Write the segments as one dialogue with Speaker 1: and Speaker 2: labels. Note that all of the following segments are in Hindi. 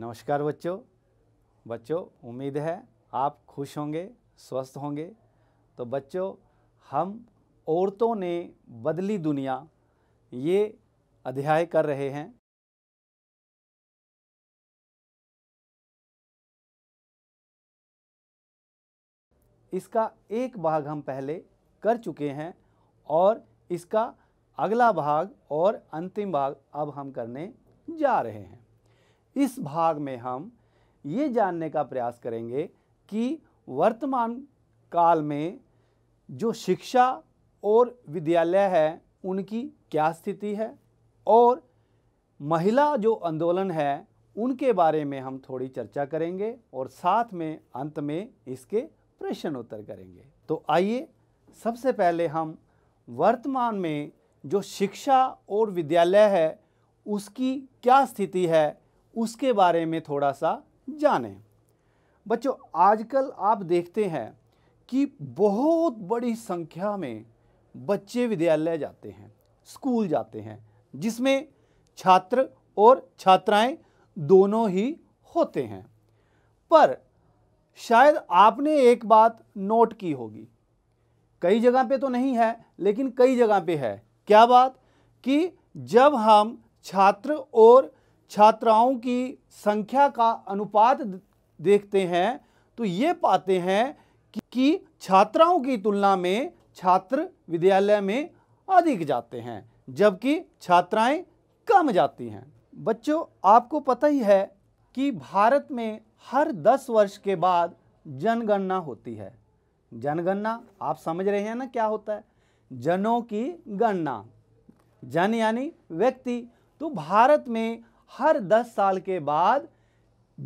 Speaker 1: नमस्कार बच्चों बच्चों उम्मीद है आप खुश होंगे स्वस्थ होंगे तो बच्चों हम औरतों ने बदली दुनिया ये अध्याय कर रहे हैं इसका एक भाग हम पहले कर चुके हैं और इसका अगला भाग और अंतिम भाग अब हम करने जा रहे हैं इस भाग में हम ये जानने का प्रयास करेंगे कि वर्तमान काल में जो शिक्षा और विद्यालय है उनकी क्या स्थिति है और महिला जो आंदोलन है उनके बारे में हम थोड़ी चर्चा करेंगे और साथ में अंत में इसके प्रश्न उत्तर करेंगे तो आइए सबसे पहले हम वर्तमान में जो शिक्षा और विद्यालय है उसकी क्या स्थिति है उसके बारे में थोड़ा सा जानें बच्चों आजकल आप देखते हैं कि बहुत बड़ी संख्या में बच्चे विद्यालय जाते हैं स्कूल जाते हैं जिसमें छात्र और छात्राएं दोनों ही होते हैं पर शायद आपने एक बात नोट की होगी कई जगह पे तो नहीं है लेकिन कई जगह पे है क्या बात कि जब हम छात्र और छात्राओं की संख्या का अनुपात देखते हैं तो ये पाते हैं कि छात्राओं की तुलना में छात्र विद्यालय में अधिक जाते हैं जबकि छात्राएं कम जाती हैं बच्चों आपको पता ही है कि भारत में हर 10 वर्ष के बाद जनगणना होती है जनगणना आप समझ रहे हैं ना क्या होता है जनों की गणना जन यानी व्यक्ति तो भारत में हर 10 साल के बाद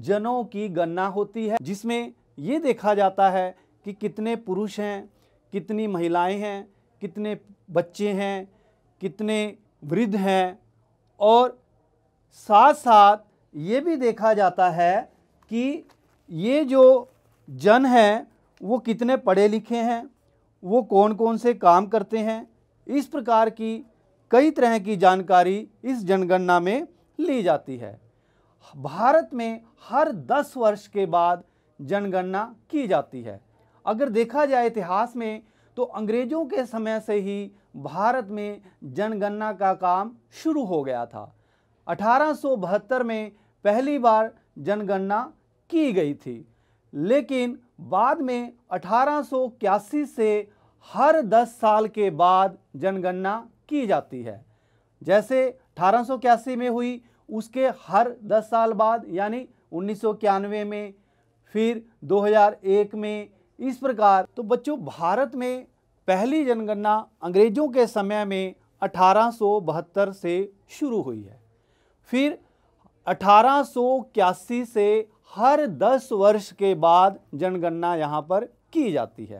Speaker 1: जनों की गणना होती है जिसमें ये देखा जाता है कि कितने पुरुष हैं कितनी महिलाएं हैं कितने बच्चे हैं कितने वृद्ध हैं और साथ साथ ये भी देखा जाता है कि ये जो जन हैं वो कितने पढ़े लिखे हैं वो कौन कौन से काम करते हैं इस प्रकार की कई तरह की जानकारी इस जनगणना में ली जाती है भारत में हर 10 वर्ष के बाद जनगणना की जाती है अगर देखा जाए इतिहास में तो अंग्रेज़ों के समय से ही भारत में जनगणना का काम शुरू हो गया था अठारह में पहली बार जनगणना की गई थी लेकिन बाद में अठारह से हर 10 साल के बाद जनगणना की जाती है जैसे अठारह में हुई उसके हर 10 साल बाद यानी उन्नीस में फिर 2001 में इस प्रकार तो बच्चों भारत में पहली जनगणना अंग्रेज़ों के समय में अठारह से शुरू हुई है फिर अठारह से हर 10 वर्ष के बाद जनगणना यहाँ पर की जाती है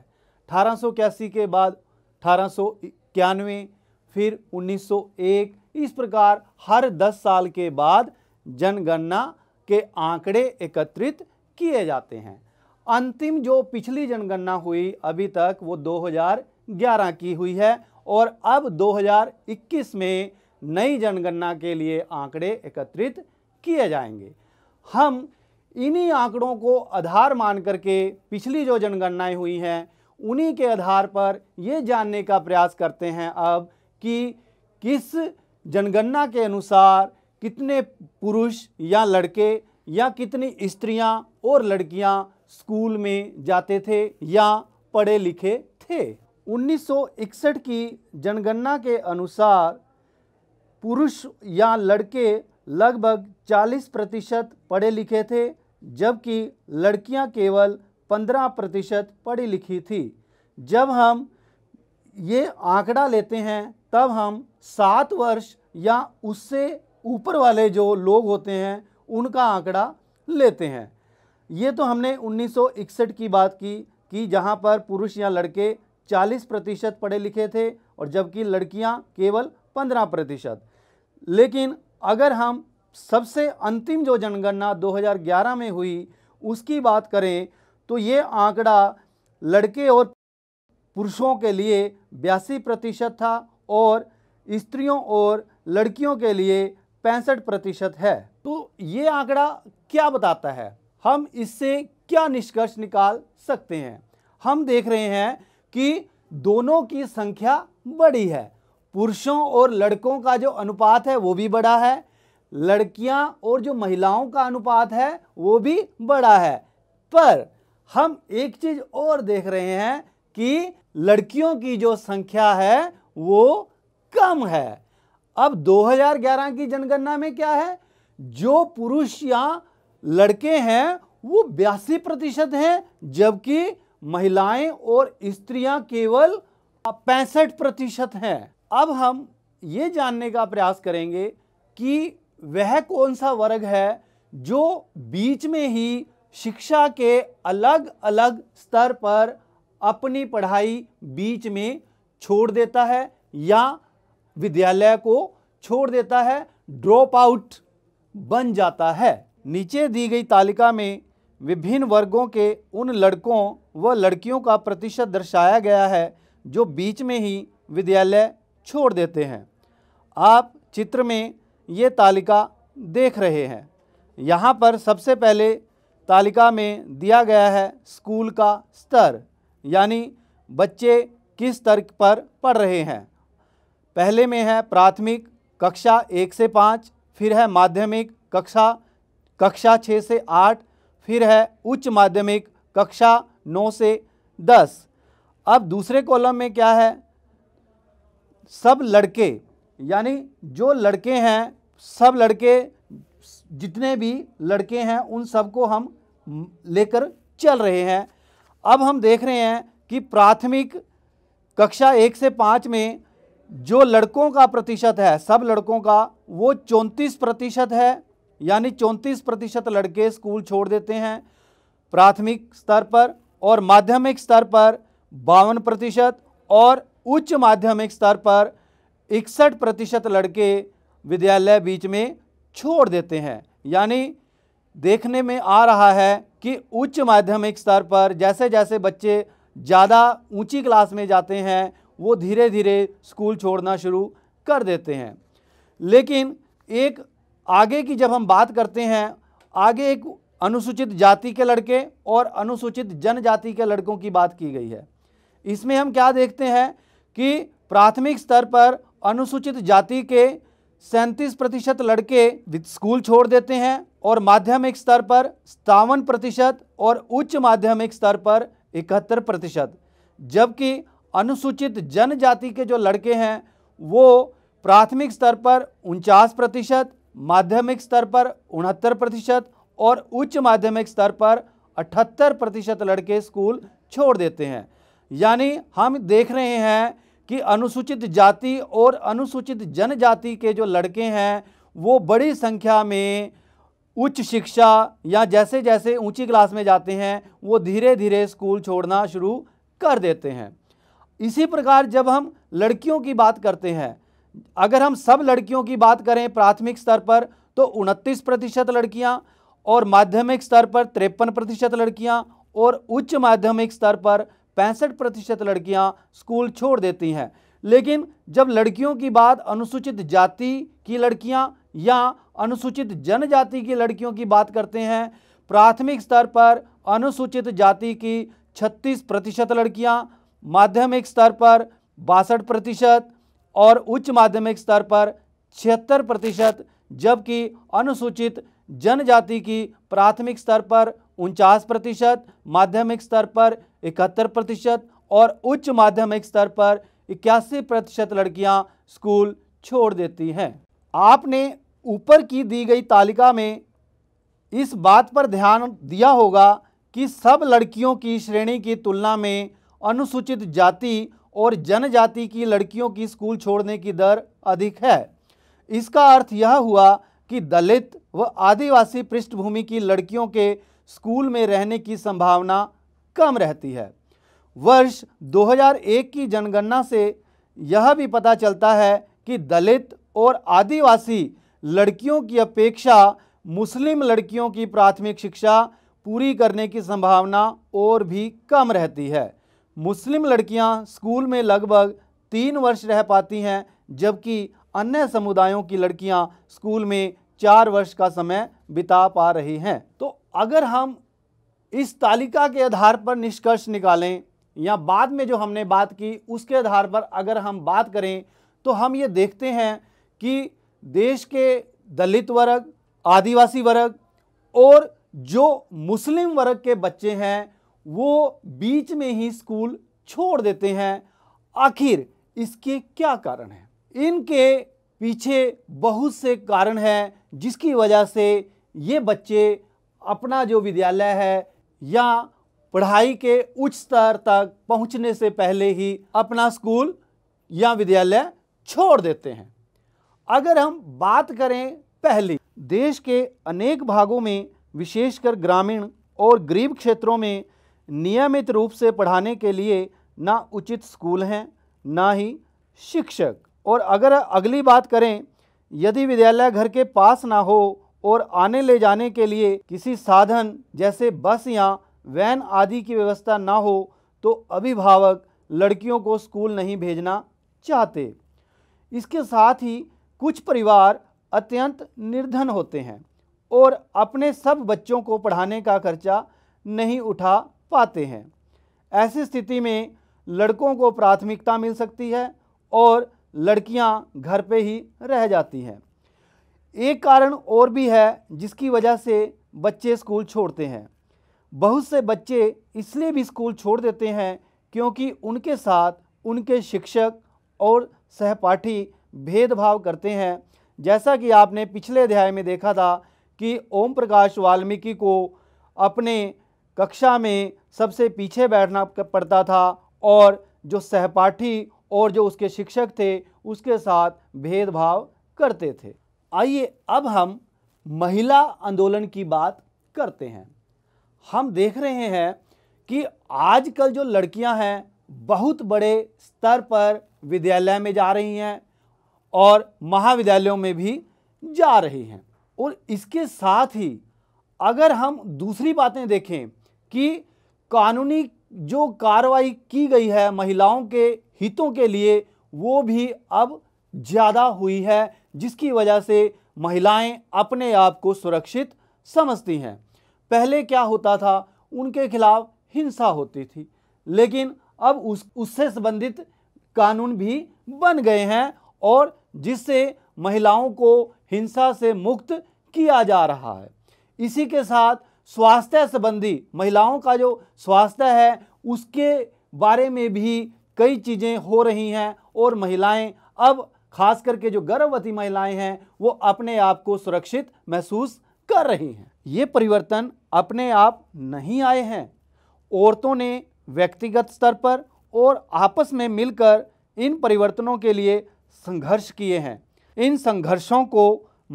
Speaker 1: अठारह के बाद अठारह फिर 1901 इस प्रकार हर 10 साल के बाद जनगणना के आंकड़े एकत्रित किए जाते हैं अंतिम जो पिछली जनगणना हुई अभी तक वो 2011 की हुई है और अब 2021 में नई जनगणना के लिए आंकड़े एकत्रित किए जाएंगे हम इन्हीं आंकड़ों को आधार मान करके पिछली जो जनगणनाएं हुई हैं उन्हीं के आधार पर ये जानने का प्रयास करते हैं अब कि किस जनगणना के अनुसार कितने पुरुष या लड़के या कितनी स्त्रियां और लड़कियां स्कूल में जाते थे या पढ़े लिखे थे 1961 की जनगणना के अनुसार पुरुष या लड़के लगभग 40 प्रतिशत पढ़े लिखे थे जबकि लड़कियां केवल 15 प्रतिशत पढ़ी लिखी थी जब हम ये आंकड़ा लेते हैं तब हम सात वर्ष या उससे ऊपर वाले जो लोग होते हैं उनका आंकड़ा लेते हैं ये तो हमने 1961 की बात की कि जहां पर पुरुष या लड़के 40 प्रतिशत पढ़े लिखे थे और जबकि लड़कियां केवल 15 प्रतिशत लेकिन अगर हम सबसे अंतिम जो जनगणना 2011 में हुई उसकी बात करें तो ये आंकड़ा लड़के और पुरुषों के लिए बयासी प्रतिशत था और स्त्रियों और लड़कियों के लिए पैंसठ प्रतिशत है तो ये आंकड़ा क्या बताता है हम इससे क्या निष्कर्ष निकाल सकते हैं हम देख रहे हैं कि दोनों की संख्या बड़ी है पुरुषों और लड़कों का जो अनुपात है वो भी बड़ा है लड़कियां और जो महिलाओं का अनुपात है वो भी बड़ा है पर हम एक चीज़ और देख रहे हैं कि लड़कियों की जो संख्या है वो कम है अब 2011 की जनगणना में क्या है जो पुरुष या लड़के हैं वो बयासी प्रतिशत हैं जबकि महिलाएं और स्त्रियां केवल पैंसठ प्रतिशत हैं अब हम ये जानने का प्रयास करेंगे कि वह कौन सा वर्ग है जो बीच में ही शिक्षा के अलग अलग स्तर पर अपनी पढ़ाई बीच में छोड़ देता है या विद्यालय को छोड़ देता है ड्रॉप आउट बन जाता है नीचे दी गई तालिका में विभिन्न वर्गों के उन लड़कों व लड़कियों का प्रतिशत दर्शाया गया है जो बीच में ही विद्यालय छोड़ देते हैं आप चित्र में ये तालिका देख रहे हैं यहाँ पर सबसे पहले तालिका में दिया गया है स्कूल का स्तर यानी बच्चे किस स्तर पर पढ़ रहे हैं पहले में है प्राथमिक कक्षा एक से पाँच फिर है माध्यमिक कक्षा कक्षा छः से आठ फिर है उच्च माध्यमिक कक्षा नौ से दस अब दूसरे कॉलम में क्या है सब लड़के यानी जो लड़के हैं सब लड़के जितने भी लड़के हैं उन सबको हम लेकर चल रहे हैं अब हम देख रहे हैं कि प्राथमिक कक्षा एक से पाँच में जो लड़कों का प्रतिशत है सब लड़कों का वो चौंतीस प्रतिशत है यानी चौंतीस प्रतिशत लड़के स्कूल छोड़ देते हैं प्राथमिक स्तर पर और माध्यमिक स्तर पर बावन प्रतिशत और उच्च माध्यमिक स्तर पर इकसठ प्रतिशत लड़के विद्यालय बीच में छोड़ देते हैं यानी देखने में आ रहा है कि उच्च माध्यमिक स्तर पर जैसे जैसे बच्चे ज़्यादा ऊंची क्लास में जाते हैं वो धीरे धीरे स्कूल छोड़ना शुरू कर देते हैं लेकिन एक आगे की जब हम बात करते हैं आगे एक अनुसूचित जाति के लड़के और अनुसूचित जनजाति के लड़कों की बात की गई है इसमें हम क्या देखते हैं कि प्राथमिक स्तर पर अनुसूचित जाति के सैंतीस प्रतिशत लड़के स्कूल छोड़ देते हैं और माध्यमिक स्तर पर सतावन प्रतिशत और उच्च माध्यमिक स्तर पर इकहत्तर प्रतिशत जबकि अनुसूचित जनजाति के जो लड़के हैं वो प्राथमिक स्तर पर उनचास प्रतिशत माध्यमिक स्तर पर उनहत्तर प्रतिशत और उच्च माध्यमिक स्तर पर अठहत्तर प्रतिशत लड़के स्कूल छोड़ देते हैं यानी हम देख रहे हैं कि अनुसूचित जाति और अनुसूचित जनजाति के जो लड़के हैं वो बड़ी संख्या में उच्च शिक्षा या जैसे जैसे ऊंची क्लास में जाते हैं वो धीरे धीरे स्कूल छोड़ना शुरू कर देते हैं इसी प्रकार जब हम लड़कियों की बात करते हैं अगर हम सब लड़कियों की बात करें प्राथमिक स्तर पर तो उनतीस प्रतिशत लड़कियाँ और माध्यमिक स्तर पर तिरपन प्रतिशत लड़कियाँ और उच्च माध्यमिक स्तर पर पैंसठ प्रतिशत लड़कियाँ स्कूल छोड़ देती हैं लेकिन जब लड़कियों की बात अनुसूचित जाति की लड़कियाँ या अनुसूचित जनजाति की लड़कियों की बात करते हैं प्राथमिक स्तर पर अनुसूचित जाति की छत्तीस प्रतिशत लड़कियाँ माध्यमिक स्तर पर बासठ प्रतिशत और उच्च माध्यमिक स्तर पर छिहत्तर प्रतिशत जबकि अनुसूचित जनजाति की प्राथमिक स्तर पर उनचास प्रतिशत माध्यमिक स्तर पर इकहत्तर प्रतिशत और उच्च माध्यमिक स्तर पर इक्यासी प्रतिशत लड़कियाँ स्कूल छोड़ देती हैं आपने ऊपर की दी गई तालिका में इस बात पर ध्यान दिया होगा कि सब लड़कियों की श्रेणी की तुलना में अनुसूचित जाति और जनजाति की लड़कियों की स्कूल छोड़ने की दर अधिक है इसका अर्थ यह हुआ कि दलित व आदिवासी पृष्ठभूमि की लड़कियों के स्कूल में रहने की संभावना कम रहती है वर्ष 2001 की जनगणना से यह भी पता चलता है कि दलित और आदिवासी लड़कियों की अपेक्षा मुस्लिम लड़कियों की प्राथमिक शिक्षा पूरी करने की संभावना और भी कम रहती है मुस्लिम लड़कियां स्कूल में लगभग तीन वर्ष रह पाती हैं जबकि अन्य समुदायों की लड़कियां स्कूल में चार वर्ष का समय बिता पा रही हैं तो अगर हम इस तालिका के आधार पर निष्कर्ष निकालें या बाद में जो हमने बात की उसके आधार पर अगर हम बात करें तो हम ये देखते हैं कि देश के दलित वर्ग आदिवासी वर्ग और जो मुस्लिम वर्ग के बच्चे हैं वो बीच में ही स्कूल छोड़ देते हैं आखिर इसके क्या कारण हैं इनके पीछे बहुत से कारण हैं जिसकी वजह से ये बच्चे अपना जो विद्यालय है या पढ़ाई के उच्च स्तर तक पहुंचने से पहले ही अपना स्कूल या विद्यालय छोड़ देते हैं अगर हम बात करें पहली देश के अनेक भागों में विशेषकर ग्रामीण और गरीब क्षेत्रों में नियमित रूप से पढ़ाने के लिए ना उचित स्कूल हैं ना ही शिक्षक और अगर अगली बात करें यदि विद्यालय घर के पास ना हो और आने ले जाने के लिए किसी साधन जैसे बस या वैन आदि की व्यवस्था ना हो तो अभिभावक लड़कियों को स्कूल नहीं भेजना चाहते इसके साथ ही कुछ परिवार अत्यंत निर्धन होते हैं और अपने सब बच्चों को पढ़ाने का खर्चा नहीं उठा पाते हैं ऐसी स्थिति में लड़कों को प्राथमिकता मिल सकती है और लड़कियां घर पे ही रह जाती हैं एक कारण और भी है जिसकी वजह से बच्चे स्कूल छोड़ते हैं बहुत से बच्चे इसलिए भी स्कूल छोड़ देते हैं क्योंकि उनके साथ उनके शिक्षक और सहपाठी भेदभाव करते हैं जैसा कि आपने पिछले अध्याय में देखा था कि ओम प्रकाश वाल्मीकि को अपने कक्षा में सबसे पीछे बैठना पड़ता था और जो सहपाठी और जो उसके शिक्षक थे उसके साथ भेदभाव करते थे आइए अब हम महिला आंदोलन की बात करते हैं हम देख रहे हैं कि आजकल जो लड़कियां हैं बहुत बड़े स्तर पर विद्यालय में जा रही हैं और महाविद्यालयों में भी जा रही हैं और इसके साथ ही अगर हम दूसरी बातें देखें कि कानूनी जो कार्रवाई की गई है महिलाओं के हितों के लिए वो भी अब ज़्यादा हुई है जिसकी वजह से महिलाएं अपने आप को सुरक्षित समझती हैं पहले क्या होता था उनके खिलाफ हिंसा होती थी लेकिन अब उस उससे संबंधित कानून भी बन गए हैं और जिससे महिलाओं को हिंसा से मुक्त किया जा रहा है इसी के साथ स्वास्थ्य संबंधी महिलाओं का जो स्वास्थ्य है उसके बारे में भी कई चीज़ें हो रही हैं और महिलाएं अब खास करके जो गर्भवती महिलाएं हैं वो अपने आप को सुरक्षित महसूस कर रही हैं ये परिवर्तन अपने आप नहीं आए हैं औरतों ने व्यक्तिगत स्तर पर और आपस में मिलकर इन परिवर्तनों के लिए संघर्ष किए हैं इन संघर्षों को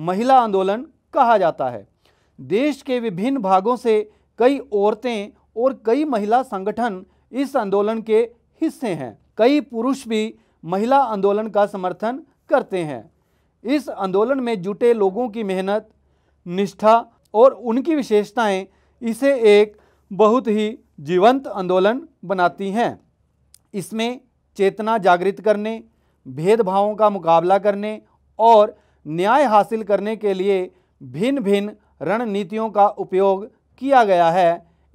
Speaker 1: महिला आंदोलन कहा जाता है देश के विभिन्न भागों से कई औरतें और कई महिला संगठन इस आंदोलन के हिस्से हैं कई पुरुष भी महिला आंदोलन का समर्थन करते हैं इस आंदोलन में जुटे लोगों की मेहनत निष्ठा और उनकी विशेषताएं इसे एक बहुत ही जीवंत आंदोलन बनाती हैं इसमें चेतना जागृत करने भेदभावों का मुकाबला करने और न्याय हासिल करने के लिए भिन्न भिन्न रणनीतियों का उपयोग किया गया है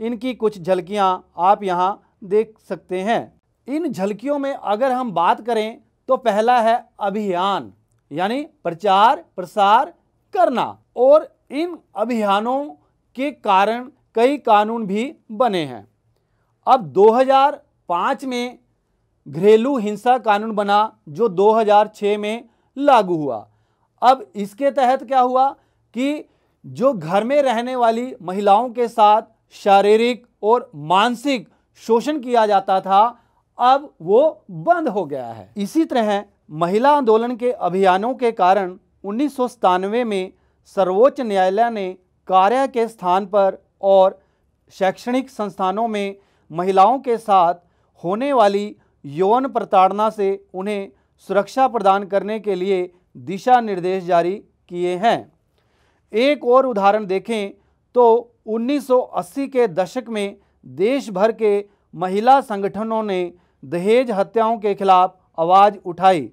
Speaker 1: इनकी कुछ झलकियाँ आप यहाँ देख सकते हैं इन झलकियों में अगर हम बात करें तो पहला है अभियान यानी प्रचार प्रसार करना और इन अभियानों के कारण कई कानून भी बने हैं अब 2005 में घरेलू हिंसा कानून बना जो 2006 में लागू हुआ अब इसके तहत क्या हुआ कि जो घर में रहने वाली महिलाओं के साथ शारीरिक और मानसिक शोषण किया जाता था अब वो बंद हो गया है इसी तरह महिला आंदोलन के अभियानों के कारण उन्नीस में सर्वोच्च न्यायालय ने कार्य के स्थान पर और शैक्षणिक संस्थानों में महिलाओं के साथ होने वाली यौन प्रताड़ना से उन्हें सुरक्षा प्रदान करने के लिए दिशा निर्देश जारी किए हैं एक और उदाहरण देखें तो 1980 के दशक में देश भर के महिला संगठनों ने दहेज हत्याओं के खिलाफ आवाज़ उठाई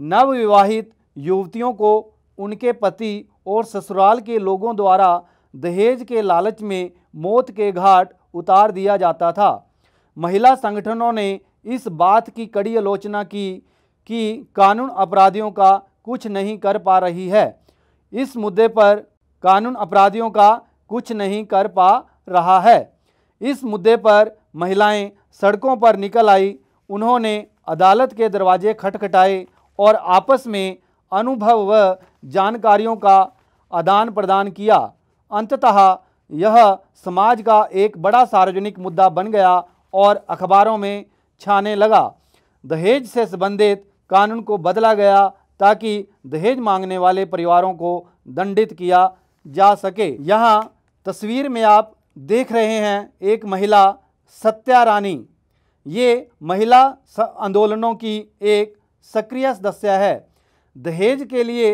Speaker 1: नवविवाहित युवतियों को उनके पति और ससुराल के लोगों द्वारा दहेज के लालच में मौत के घाट उतार दिया जाता था महिला संगठनों ने इस बात की कड़ी आलोचना की कि कानून अपराधियों का कुछ नहीं कर पा रही है इस मुद्दे पर कानून अपराधियों का कुछ नहीं कर पा रहा है इस मुद्दे पर महिलाएं सड़कों पर निकल आई उन्होंने अदालत के दरवाजे खटखटाए और आपस में अनुभव व जानकारियों का आदान प्रदान किया अंततः यह समाज का एक बड़ा सार्वजनिक मुद्दा बन गया और अखबारों में छाने लगा दहेज से संबंधित कानून को बदला गया ताकि दहेज मांगने वाले परिवारों को दंडित किया जा सके यहाँ तस्वीर में आप देख रहे हैं एक महिला सत्या रानी ये महिला आंदोलनों की एक सक्रिय सदस्य है दहेज के लिए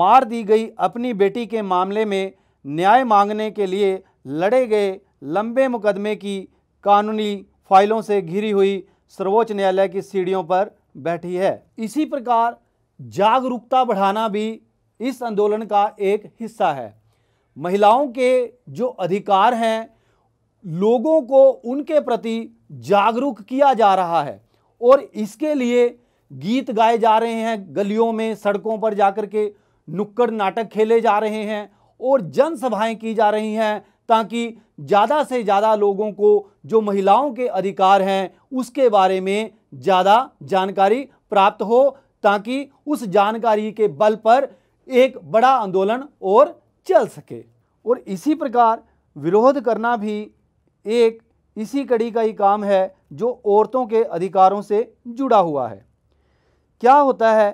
Speaker 1: मार दी गई अपनी बेटी के मामले में न्याय मांगने के लिए लड़े गए लंबे मुकदमे की कानूनी फाइलों से घिरी हुई सर्वोच्च न्यायालय की सीढ़ियों पर बैठी है इसी प्रकार जागरूकता बढ़ाना भी इस आंदोलन का एक हिस्सा है महिलाओं के जो अधिकार हैं लोगों को उनके प्रति जागरूक किया जा रहा है और इसके लिए गीत गाए जा रहे हैं गलियों में सड़कों पर जाकर के नुक्कड़ नाटक खेले जा रहे हैं और जनसभाएं की जा रही हैं ताकि ज़्यादा से ज़्यादा लोगों को जो महिलाओं के अधिकार हैं उसके बारे में ज़्यादा जानकारी प्राप्त हो ताकि उस जानकारी के बल पर एक बड़ा आंदोलन और चल सके और इसी प्रकार विरोध करना भी एक इसी कड़ी का ही काम है जो औरतों के अधिकारों से जुड़ा हुआ है क्या होता है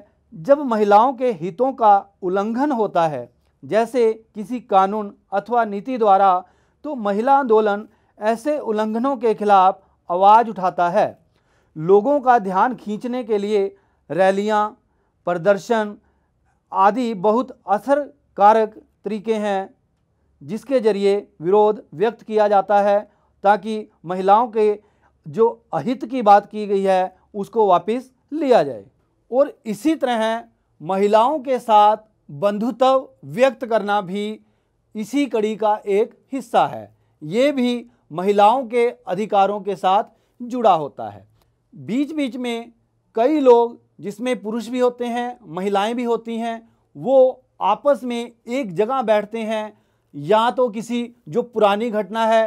Speaker 1: जब महिलाओं के हितों का उल्लंघन होता है जैसे किसी कानून अथवा नीति द्वारा तो महिला आंदोलन ऐसे उल्लंघनों के खिलाफ आवाज़ उठाता है लोगों का ध्यान खींचने के लिए रैलियाँ प्रदर्शन आदि बहुत असर कारक तरीके हैं जिसके जरिए विरोध व्यक्त किया जाता है ताकि महिलाओं के जो अहित की बात की गई है उसको वापस लिया जाए और इसी तरह महिलाओं के साथ बंधुत्व व्यक्त करना भी इसी कड़ी का एक हिस्सा है ये भी महिलाओं के अधिकारों के साथ जुड़ा होता है बीच बीच में कई लोग जिसमें पुरुष भी होते हैं महिलाएं भी होती हैं वो आपस में एक जगह बैठते हैं या तो किसी जो पुरानी घटना है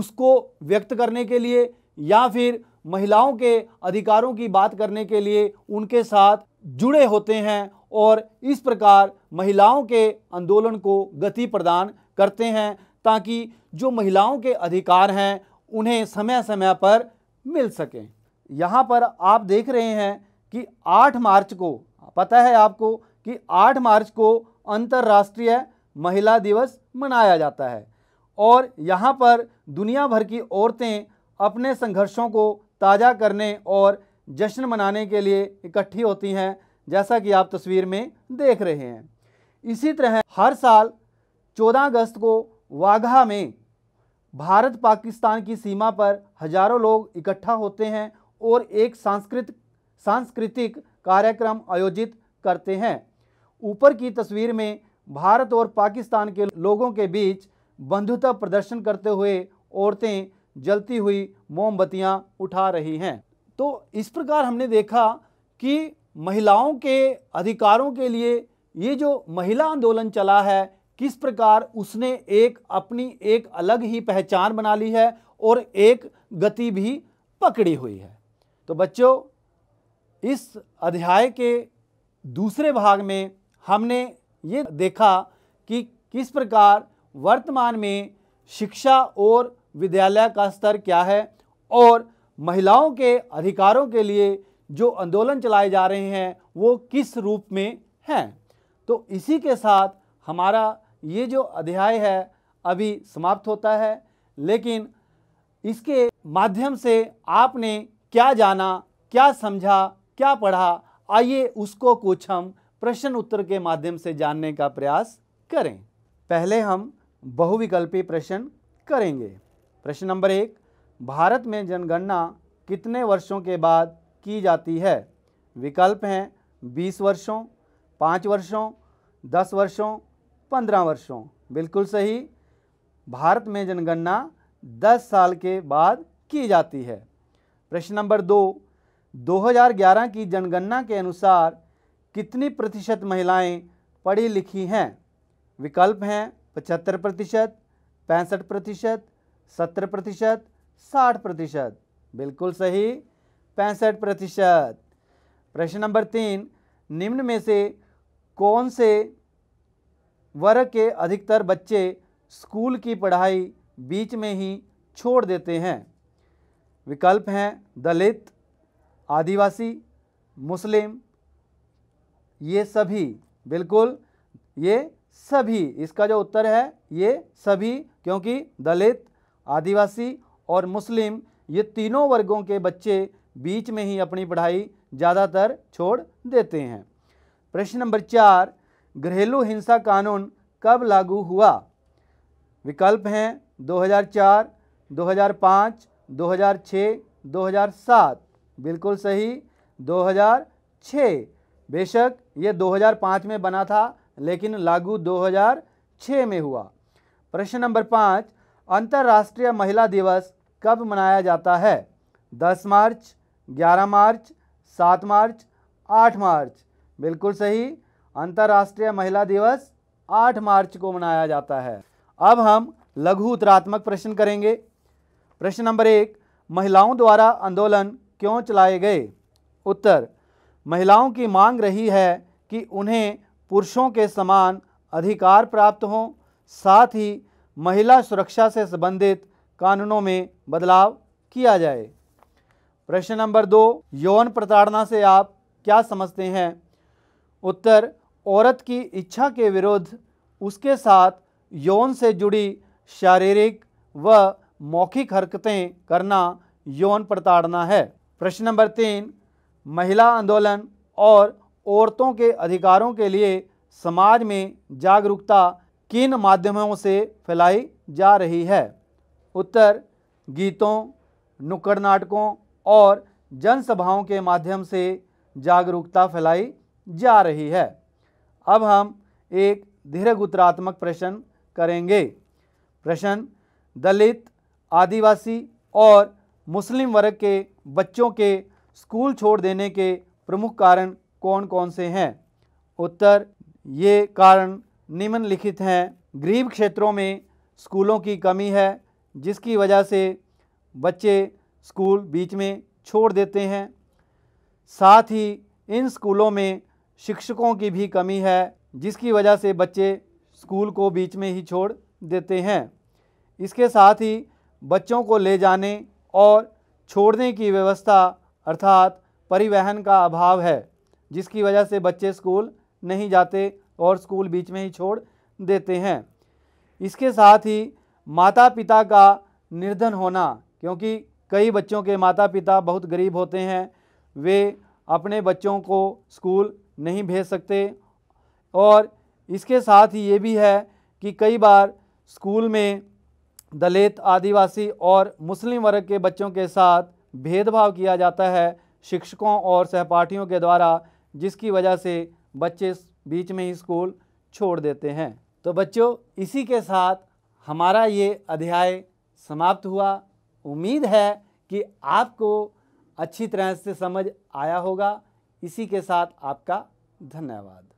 Speaker 1: उसको व्यक्त करने के लिए या फिर महिलाओं के अधिकारों की बात करने के लिए उनके साथ जुड़े होते हैं और इस प्रकार महिलाओं के आंदोलन को गति प्रदान करते हैं ताकि जो महिलाओं के अधिकार हैं उन्हें समय समय पर मिल सकें यहाँ पर आप देख रहे हैं कि 8 मार्च को पता है आपको कि 8 मार्च को अंतर्राष्ट्रीय महिला दिवस मनाया जाता है और यहाँ पर दुनिया भर की औरतें अपने संघर्षों को ताज़ा करने और जश्न मनाने के लिए इकट्ठी होती हैं जैसा कि आप तस्वीर में देख रहे हैं इसी तरह हर साल 14 अगस्त को वाघा में भारत पाकिस्तान की सीमा पर हजारों लोग इकट्ठा होते हैं और एक सांस्कृतिक सांस्कृतिक कार्यक्रम आयोजित करते हैं ऊपर की तस्वीर में भारत और पाकिस्तान के लोगों के बीच बंधुता प्रदर्शन करते हुए औरतें जलती हुई मोमबत्तियां उठा रही हैं तो इस प्रकार हमने देखा कि महिलाओं के अधिकारों के लिए ये जो महिला आंदोलन चला है किस प्रकार उसने एक अपनी एक अलग ही पहचान बना ली है और एक गति भी पकड़ी हुई है तो बच्चों इस अध्याय के दूसरे भाग में हमने ये देखा कि किस प्रकार वर्तमान में शिक्षा और विद्यालय का स्तर क्या है और महिलाओं के अधिकारों के लिए जो आंदोलन चलाए जा रहे हैं वो किस रूप में हैं तो इसी के साथ हमारा ये जो अध्याय है अभी समाप्त होता है लेकिन इसके माध्यम से आपने क्या जाना क्या समझा क्या पढ़ा आइए उसको कुछ हम प्रश्न उत्तर के माध्यम से जानने का प्रयास करें पहले हम बहुविकल्पी प्रश्न करेंगे प्रश्न नंबर एक भारत में जनगणना कितने वर्षों के बाद की जाती है विकल्प हैं बीस वर्षों पाँच वर्षों दस वर्षों पंद्रह वर्षों बिल्कुल सही भारत में जनगणना दस साल के बाद की जाती है प्रश्न नंबर दो 2011 की जनगणना के अनुसार कितनी प्रतिशत महिलाएं पढ़ी लिखी हैं विकल्प हैं पचहत्तर प्रतिशत पैंसठ प्रतिशत सत्तर प्रतिशत साठ प्रतिशत बिल्कुल सही पैंसठ प्रतिशत प्रश्न नंबर तीन निम्न में से कौन से वर्ग के अधिकतर बच्चे स्कूल की पढ़ाई बीच में ही छोड़ देते हैं विकल्प हैं दलित आदिवासी मुस्लिम ये सभी बिल्कुल ये सभी इसका जो उत्तर है ये सभी क्योंकि दलित आदिवासी और मुस्लिम ये तीनों वर्गों के बच्चे बीच में ही अपनी पढ़ाई ज़्यादातर छोड़ देते हैं प्रश्न नंबर चार घरेलू हिंसा कानून कब लागू हुआ विकल्प हैं 2004, 2005, 2006, 2007 बिल्कुल सही 2006 बेशक ये 2005 में बना था लेकिन लागू 2006 में हुआ प्रश्न नंबर पाँच अंतर्राष्ट्रीय महिला दिवस कब मनाया जाता है 10 मार्च 11 मार्च 7 मार्च 8 मार्च बिल्कुल सही अंतर्राष्ट्रीय महिला दिवस 8 मार्च को मनाया जाता है अब हम लघु उत्तरात्मक प्रश्न करेंगे प्रश्न नंबर एक महिलाओं द्वारा आंदोलन क्यों चलाए गए उत्तर महिलाओं की मांग रही है कि उन्हें पुरुषों के समान अधिकार प्राप्त हों साथ ही महिला सुरक्षा से संबंधित कानूनों में बदलाव किया जाए प्रश्न नंबर दो यौन प्रताड़ना से आप क्या समझते हैं उत्तर औरत की इच्छा के विरुद्ध उसके साथ यौन से जुड़ी शारीरिक व मौखिक हरकतें करना यौन प्रताड़ना है प्रश्न नंबर तीन महिला आंदोलन और औरतों के अधिकारों के लिए समाज में जागरूकता किन माध्यमों से फैलाई जा रही है उत्तर गीतों नुक्कड़ नाटकों और जनसभाओं के माध्यम से जागरूकता फैलाई जा रही है अब हम एक दीर्घ गुत्रात्मक प्रश्न करेंगे प्रश्न दलित आदिवासी और मुस्लिम वर्ग के बच्चों के स्कूल छोड़ देने के प्रमुख कारण कौन कौन से हैं उत्तर ये कारण निम्नलिखित हैं गरीब क्षेत्रों में स्कूलों की कमी है जिसकी वजह से बच्चे स्कूल बीच में छोड़ देते हैं साथ ही इन स्कूलों में शिक्षकों की भी कमी है जिसकी वजह से बच्चे स्कूल को बीच में ही छोड़ देते हैं इसके साथ ही बच्चों को ले जाने और छोड़ने की व्यवस्था अर्थात परिवहन का अभाव है जिसकी वजह से बच्चे स्कूल नहीं जाते और स्कूल बीच में ही छोड़ देते हैं इसके साथ ही माता पिता का निर्धन होना क्योंकि कई बच्चों के माता पिता बहुत गरीब होते हैं वे अपने बच्चों को स्कूल नहीं भेज सकते और इसके साथ ही ये भी है कि कई बार स्कूल में दलित आदिवासी और मुस्लिम वर्ग के बच्चों के साथ भेदभाव किया जाता है शिक्षकों और सहपाठियों के द्वारा जिसकी वजह से बच्चे बीच में ही स्कूल छोड़ देते हैं तो बच्चों इसी के साथ हमारा ये अध्याय समाप्त हुआ उम्मीद है कि आपको अच्छी तरह से समझ आया होगा इसी के साथ आपका धन्यवाद